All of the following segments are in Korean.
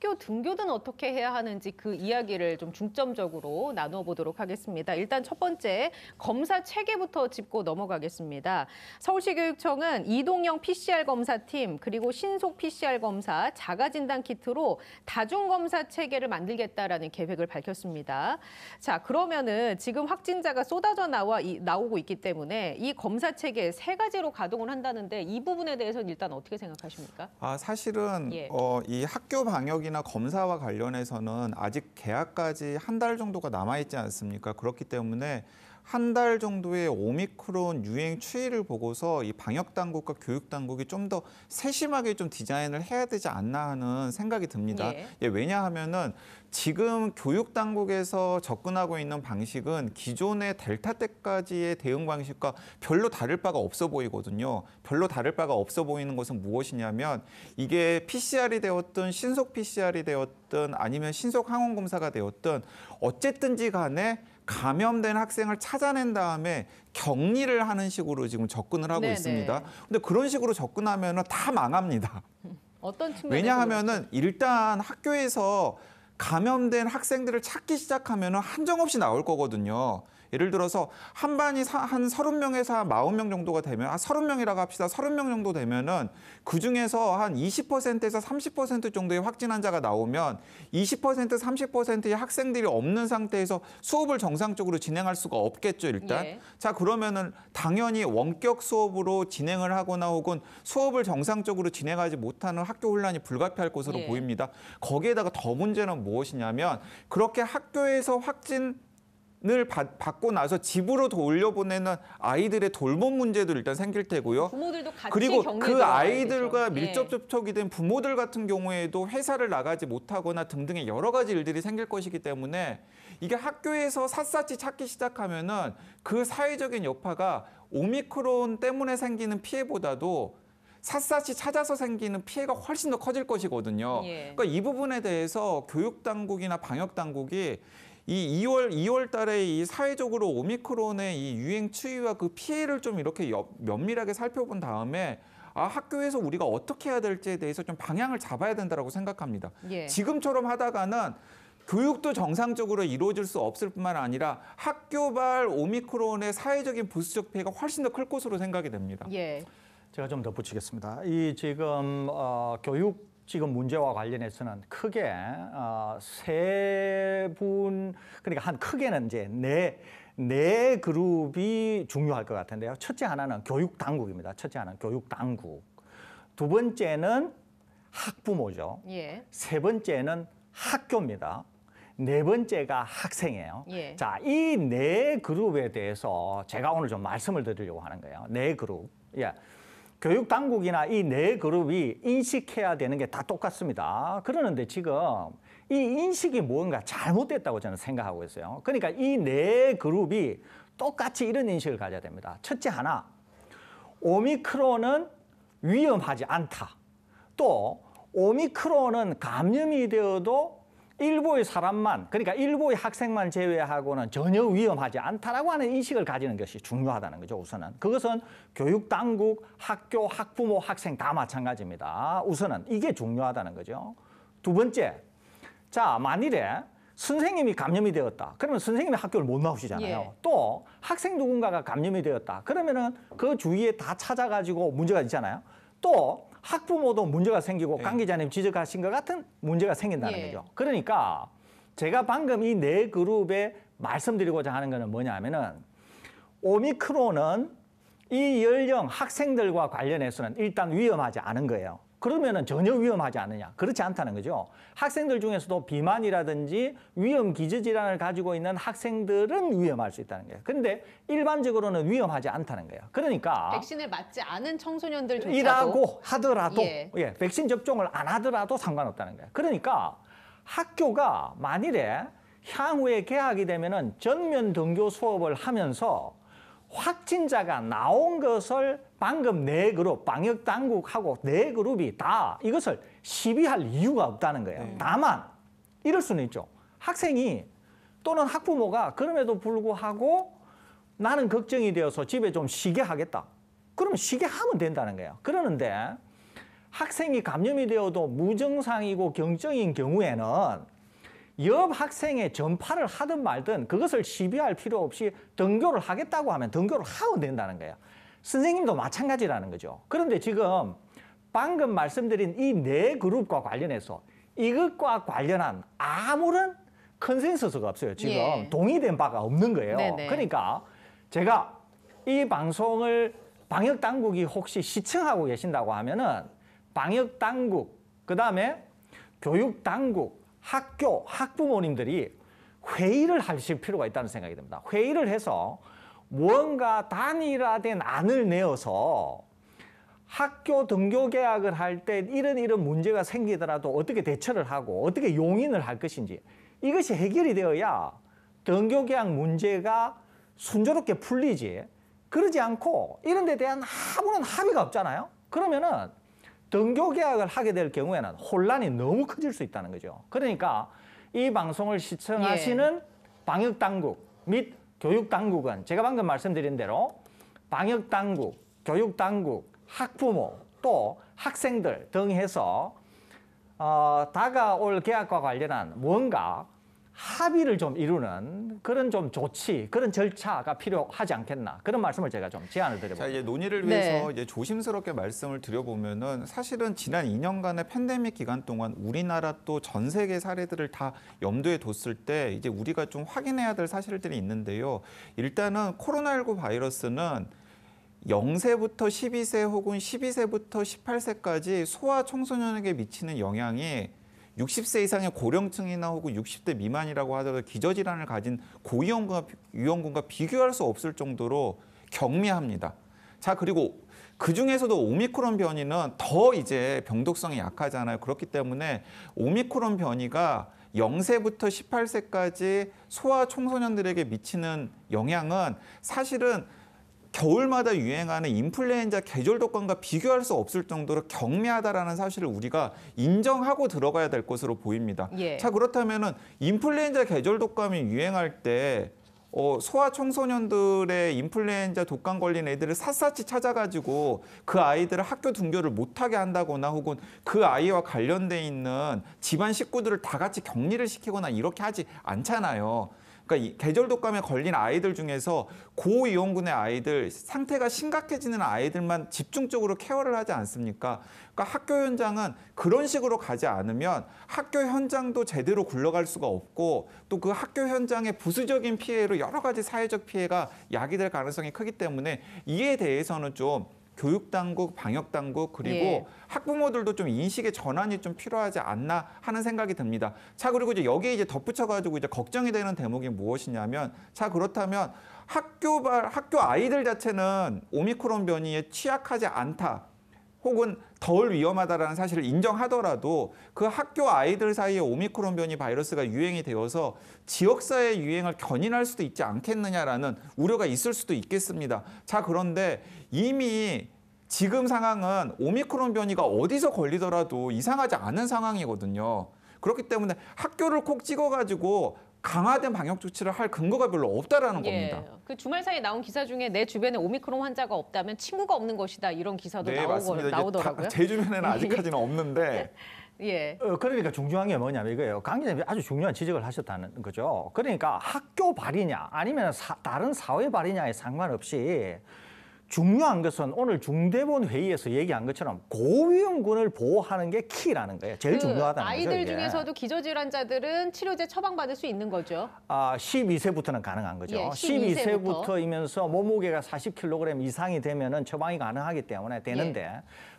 학교 등교는 어떻게 해야 하는지 그 이야기를 좀 중점적으로 나누어 보도록 하겠습니다. 일단 첫 번째 검사 체계부터 짚고 넘어가겠습니다. 서울시 교육청은 이동형 PCR 검사팀 그리고 신속 PCR 검사 자가 진단 키트로 다중 검사 체계를 만들겠다라는 계획을 밝혔습니다. 자, 그러면은 지금 확진자가 쏟아져 나와 이, 나오고 있기 때문에 이 검사 체계 세 가지로 가동을 한다는데 이 부분에 대해서는 일단 어떻게 생각하십니까? 아, 사실은 예. 어, 이 학교 방역 이 계약이나 검사와 관련해서는 아직 계약까지 한 달 정도가 남아 있지 않습니까? 그렇기 때문에 한달 정도의 오미크론 유행 추이를 보고서 이 방역 당국과 교육 당국이 좀 더 세심하게 좀 디자인을 해야 되지 않나 하는 생각이 듭니다. 예. 예, 왜냐하면은 지금 교육 당국에서 접근하고 있는 방식은 기존의 델타 때까지의 대응 방식과 별로 다를 바가 없어 보이거든요. 별로 다를 바가 없어 보이는 것은 무엇이냐면 이게 PCR이 되었든 신속 PCR이 되었든 아니면 신속 항원 검사가 되었든 어쨌든지 간에 감염된 학생을 찾아낸 다음에 격리를 하는 식으로 지금 접근을 하고 네네. 네. 있습니다. 근데 그런 식으로 접근하면 다 망합니다. 어떤 측면 왜냐하면은 그렇죠? 일단 학교에서 감염된 학생들을 찾기 시작하면 한정없이 나올 거거든요. 예를 들어서 한 반이 사, 한 서른 명에서 마흔 명 정도가 되면 한 아, 서른 명이라고 합시다. 서른 명 정도 되면은 그 중에서 한 이십 에서 삼십 정도의 확진 환자가 나오면 이십 퍼센의 학생들이 없는 상태에서 수업을 정상적으로 진행할 수가 없겠죠, 일단. 예. 자, 그러면은 당연히 원격 수업으로 진행을 하거나 혹은 수업을 정상적으로 진행하지 못하는 학교 혼란이 불가피할 것으로 예. 보입니다. 거기에다가 더 문제는 무엇이냐면 그렇게 학교에서 확진 을 받고 나서 집으로 돌려보내는 아이들의 돌봄 문제도 일단 생길 테고요. 부모들도 같이 그리고 그 아이들과 밀접 네. 접촉이 된 부모들 같은 경우에도 회사를 나가지 못하거나 등등의 여러 가지 일들이 생길 것이기 때문에 이게 학교에서 샅샅이 찾기 시작하면은 그 사회적인 여파가 오미크론 때문에 생기는 피해보다도 샅샅이 찾아서 생기는 피해가 훨씬 더 커질 것이거든요. 예. 그러니까 이 부분에 대해서 교육 당국이나 방역 당국이 이 2월 2월 달에 이 사회적으로 오미크론의 이 유행 추이와 그 피해를 좀 이렇게 면밀하게 살펴본 다음에 아, 학교에서 우리가 어떻게 해야 될지에 대해서 좀 방향을 잡아야 된다고 생각합니다. 예. 지금처럼 하다가는 교육도 정상적으로 이루어질 수 없을 뿐만 아니라 학교발 오미크론의 사회적인 부수적 피해가 훨씬 더 클 것으로 생각이 됩니다. 예. 제가 좀 덧붙이겠습니다. 이 지금 어, 교육 지금 문제와 관련해서는 크게 어, 세 분, 그러니까 한 크게는 이제 네, 네 그룹이 중요할 것 같은데요. 첫째 하나는 교육 당국입니다. 첫째 하나는 교육 당국. 두 번째는 학부모죠. 예. 세 번째는 학교입니다. 네 번째가 학생이에요. 예. 자, 이 네 그룹에 대해서 제가 오늘 좀 말씀을 드리려고 하는 거예요. 네 그룹. 예. 교육 당국이나 이 네 그룹이 인식해야 되는 게 다 똑같습니다. 그러는데 지금 이 인식이 뭔가 잘못됐다고 저는 생각하고 있어요. 그러니까 이 네 그룹이 똑같이 이런 인식을 가져야 됩니다. 첫째 하나, 오미크론은 위험하지 않다. 또 오미크론은 감염이 되어도 일부의 사람만 그러니까 일부의 학생만 제외하고는 전혀 위험하지 않다라고 하는 인식을 가지는 것이 중요하다는 거죠. 우선은 그것은 교육 당국, 학교, 학부모, 학생 다 마찬가지입니다. 우선은 이게 중요하다는 거죠. 두 번째, 자 만일에 선생님이 감염이 되었다. 그러면 선생님이 학교를 못 나오시잖아요. 예. 또 학생 누군가가 감염이 되었다. 그러면은 그 주위에 다 찾아가지고 문제가 있잖아요. 또 학부모도 문제가 생기고 예. 강 기자님 지적하신 것 같은 문제가 생긴다는 예. 거죠. 그러니까 제가 방금 이 네 그룹에 말씀드리고자 하는 거는 뭐냐 하면은 오미크론은 이 연령 학생들과 관련해서는 일단 위험하지 않은 거예요. 그러면은 전혀 위험하지 않느냐. 그렇지 않다는 거죠. 학생들 중에서도 비만이라든지 위험 기저 질환을 가지고 있는 학생들은 위험할 수 있다는 거예요. 근데 일반적으로는 위험하지 않다는 거예요. 그러니까 백신을 맞지 않은 청소년들조차도 이라고 하더라도 예. 예, 백신 접종을 안 하더라도 상관없다는 거예요. 그러니까 학교가 만일에 향후에 개학이 되면은 전면 등교 수업을 하면서 확진자가 나온 것을 방금 네 그룹, 방역당국하고 네 그룹이 다 이것을 시비할 이유가 없다는 거예요. 네. 다만 이럴 수는 있죠. 학생이 또는 학부모가 그럼에도 불구하고 나는 걱정이 되어서 집에 좀 쉬게 하겠다. 그러면 쉬게 하면 된다는 거예요. 그러는데 학생이 감염이 되어도 무증상이고 경증인 경우에는 옆 학생의 전파를 하든 말든 그것을 시비할 필요 없이 등교를 하겠다고 하면 등교를 하고 된다는 거예요. 선생님도 마찬가지라는 거죠. 그런데 지금 방금 말씀드린 이 네 그룹과 관련해서 이것과 관련한 아무런 컨센서스가 없어요. 지금 예. 동의된 바가 없는 거예요. 네네. 그러니까 제가 이 방송을 방역 당국이 혹시 시청하고 계신다고 하면은 방역 당국 그다음에 교육 당국 학교, 학부모님들이 회의를 하실 필요가 있다는 생각이 듭니다. 회의를 해서 무가 단일화된 안을 내어서 학교 등교 계약을 할 때 이런 이런 문제가 생기더라도 어떻게 대처를 하고 어떻게 용인을 할 것인지 이것이 해결이 되어야 등교 계약 문제가 순조롭게 풀리지 그러지 않고 이런 데 대한 아무런 합의가 없잖아요. 그러면은 등교 계약을 하게 될 경우에는 혼란이 너무 커질 수 있다는 거죠. 그러니까 이 방송을 시청하시는 예. 방역 당국 및 교육 당국은 제가 방금 말씀드린 대로 방역 당국, 교육 당국, 학부모 또 학생들 등 해서 어, 다가올 계약과 관련한 무언가 합의를 좀 이루는 그런 좀 조치, 그런 절차가 필요하지 않겠나 그런 말씀을 제가 좀 제안을 드려봅니다. 자, 이제 논의를 네. 위해서 네. 이제 조심스럽게 말씀을 드려보면은 사실은 지난 2년간의 팬데믹 기간 동안 우리나라 또 전 세계 사례들을 다 염두에 뒀을 때 이제 우리가 좀 확인해야 될 사실들이 있는데요. 일단은 코로나19 바이러스는 0세부터 12세 혹은 12세부터 18세까지 소아 청소년에게 미치는 영향이 60세 이상의 고령층이나 혹은 60대 미만이라고 하더라도 기저질환을 가진 고위험군과 위험군과 비교할 수 없을 정도로 경미합니다. 자 그리고 그 중에서도 오미크론 변이는 더 이제 병독성이 약하잖아요. 그렇기 때문에 오미크론 변이가 0세부터 18세까지 소아 청소년들에게 미치는 영향은 사실은 겨울마다 유행하는 인플루엔자 계절 독감과 비교할 수 없을 정도로 경미하다라는 사실을 우리가 인정하고 들어가야 될 것으로 보입니다. 예. 자 그렇다면은 인플루엔자 계절 독감이 유행할 때 어, 소아 청소년들의 인플루엔자 독감 걸린 애들을 샅샅이 찾아가지고 그 아이들을 학교 등교를 못하게 한다거나 혹은 그 아이와 관련돼 있는 집안 식구들을 다 같이 격리를 시키거나 이렇게 하지 않잖아요. 그러니까 이 계절 독감에 걸린 아이들 중에서 고위험군의 아이들 상태가 심각해지는 아이들만 집중적으로 케어를 하지 않습니까? 그러니까 학교 현장은 그런 식으로 가지 않으면 학교 현장도 제대로 굴러갈 수가 없고 또 그 학교 현장의 부수적인 피해로 여러 가지 사회적 피해가 야기될 가능성이 크기 때문에 이에 대해서는 좀 교육당국, 방역당국 그리고 예. 학부모들도 좀 인식의 전환이 좀 필요하지 않나 하는 생각이 듭니다. 자 그리고 이제 여기에 이제 덧붙여가지고 이제 걱정이 되는 대목이 무엇이냐면 자 그렇다면 학교발 학교 아이들 자체는 오미크론 변이에 취약하지 않다. 혹은 덜 위험하다라는 사실을 인정하더라도 그 학교 아이들 사이에 오미크론 변이 바이러스가 유행이 되어서 지역사회 유행을 견인할 수도 있지 않겠느냐라는 우려가 있을 수도 있겠습니다. 자, 그런데 이미 지금 상황은 오미크론 변이가 어디서 걸리더라도 이상하지 않은 상황이거든요. 그렇기 때문에 학교를 콕 찍어가지고 강화된 방역 조치를 할 근거가 별로 없다라는 예, 겁니다. 그 주말 사이에 나온 기사 중에 내 주변에 오미크론 환자가 없다면 친구가 없는 것이다 이런 기사도 네, 나오고 나오더라고요. 다, 제 주변에는 아직까지는 없는데. 예. 어, 그러니까 중요한 게 뭐냐면 이거예요. 강 기자님이 아주 중요한 지적을 하셨다는 거죠. 그러니까 학교 발이냐 아니면 사, 다른 사회 발이냐에 상관없이 중요한 것은 오늘 중대본 회의에서 얘기한 것처럼 고위험군을 보호하는 게 키라는 거예요. 제일 그 중요하다는 아이들 거죠. 중에서도 기저질환자들은 치료제 처방받을 수 있는 거죠. 아, 12세부터는 가능한 거죠. 예, 12세부터. 12세부터이면서 몸무게가 40kg 이상이 되면은 처방이 가능하기 때문에 되는데 예.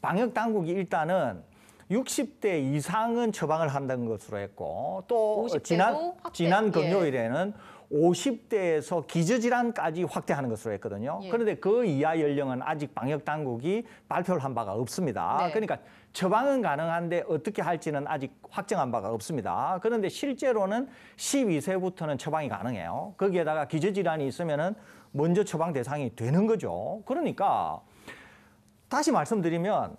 방역 당국이 일단은 60대 이상은 처방을 한다는 것으로 했고 또 지난 지난 예. 금요일에는 예. 50대에서 기저질환까지 확대하는 것으로 했거든요. 예. 그런데 그 이하 연령은 아직 방역 당국이 발표를 한 바가 없습니다. 네. 그러니까 처방은 가능한데 어떻게 할지는 아직 확정한 바가 없습니다. 그런데 실제로는 12세부터는 처방이 가능해요. 거기에다가 기저질환이 있으면은 먼저 처방 대상이 되는 거죠. 그러니까 다시 말씀드리면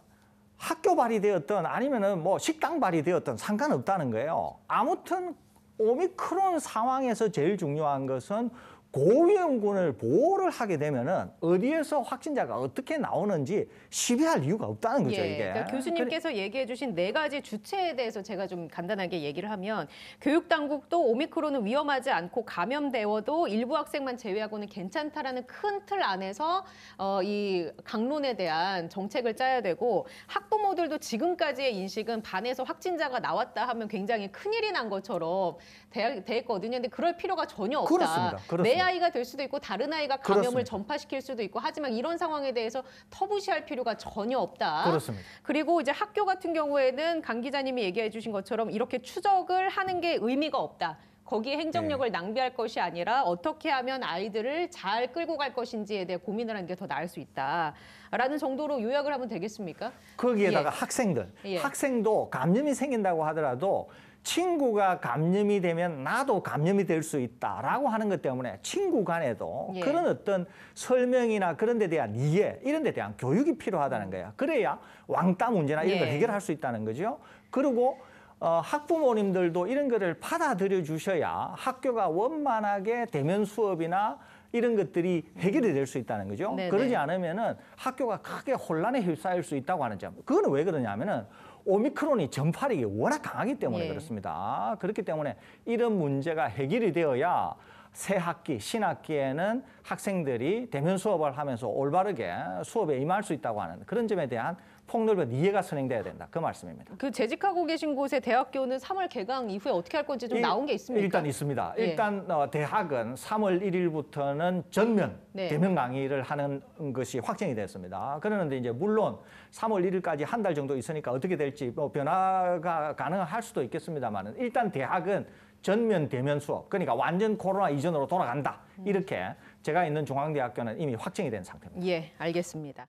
학교 발이 되었던 아니면은 뭐 식당 발이 되었던 상관없다는 거예요. 아무튼 오미크론 상황에서 제일 중요한 것은 고위험군을 보호를 하게 되면은 어디에서 확진자가 어떻게 나오는지 시비할 이유가 없다는 거죠 예, 이게. 그러니까 교수님께서 그래. 얘기해주신 네 가지 주체에 대해서 제가 좀 간단하게 얘기를 하면 교육 당국도 오미크론은 위험하지 않고 감염되어도 일부 학생만 제외하고는 괜찮다라는 큰 틀 안에서 어, 이 강론에 대한 정책을 짜야 되고 학부모들도 지금까지의 인식은 반에서 확진자가 나왔다 하면 굉장히 큰 일이 난 것처럼 되, 되거든요 근데 그럴 필요가 전혀 없다. 그렇습니다. 그렇습니다. 네. 아이가 될 수도 있고 다른 아이가 감염을 그렇습니다. 전파시킬 수도 있고 하지만 이런 상황에 대해서 터부시할 필요가 전혀 없다. 그렇습니다. 그리고 이제 학교 같은 경우에는 강 기자님이 얘기해 주신 것처럼 이렇게 추적을 하는 게 의미가 없다. 거기에 행정력을 네. 낭비할 것이 아니라 어떻게 하면 아이들을 잘 끌고 갈 것인지에 대해 고민을 하는 게 더 나을 수 있다라는 정도로 요약을 하면 되겠습니까? 거기에다가 예. 학생들, 예. 학생도 감염이 생긴다고 하더라도 친구가 감염이 되면 나도 감염이 될 수 있다라고 하는 것 때문에 친구 간에도 예. 그런 어떤 설명이나 그런 데 대한 이해 이런 데 대한 교육이 필요하다는 거예요. 그래야 왕따 문제나 이런 걸 예. 해결할 수 있다는 거죠. 그리고 어, 학부모님들도 이런 거를 받아들여 주셔야 학교가 원만하게 대면 수업이나 이런 것들이 해결이 될 수 있다는 거죠. 네네. 네. 그러지 않으면은 학교가 크게 혼란에 휩싸일 수 있다고 하는 점. 그거는 왜 그러냐면은 오미크론이 전파력이 워낙 강하기 때문에 예. 그렇습니다. 그렇기 때문에 이런 문제가 해결이 되어야 새 학기, 신학기에는 학생들이 대면 수업을 하면서 올바르게 수업에 임할 수 있다고 하는 그런 점에 대한 폭넓은 이해가 선행돼야 된다. 그 말씀입니다. 그 재직하고 계신 곳의 대학교는 3월 개강 이후에 어떻게 할 건지 좀 나온 게 있습니까? 일단 있습니다. 예. 일단 어, 대학은 3월 1일부터는 전면 네. 대면 강의를 하는 것이 확정이 됐습니다. 그러는데 이제 물론 3월 1일까지 한 달 정도 있으니까 어떻게 될지 뭐 변화가 가능할 수도 있겠습니다만 일단 대학은 전면 대면 수업 그러니까 완전 코로나 이전으로 돌아간다 이렇게 제가 있는 중앙대학교는 이미 확정이 된 상태입니다. 예, 알겠습니다.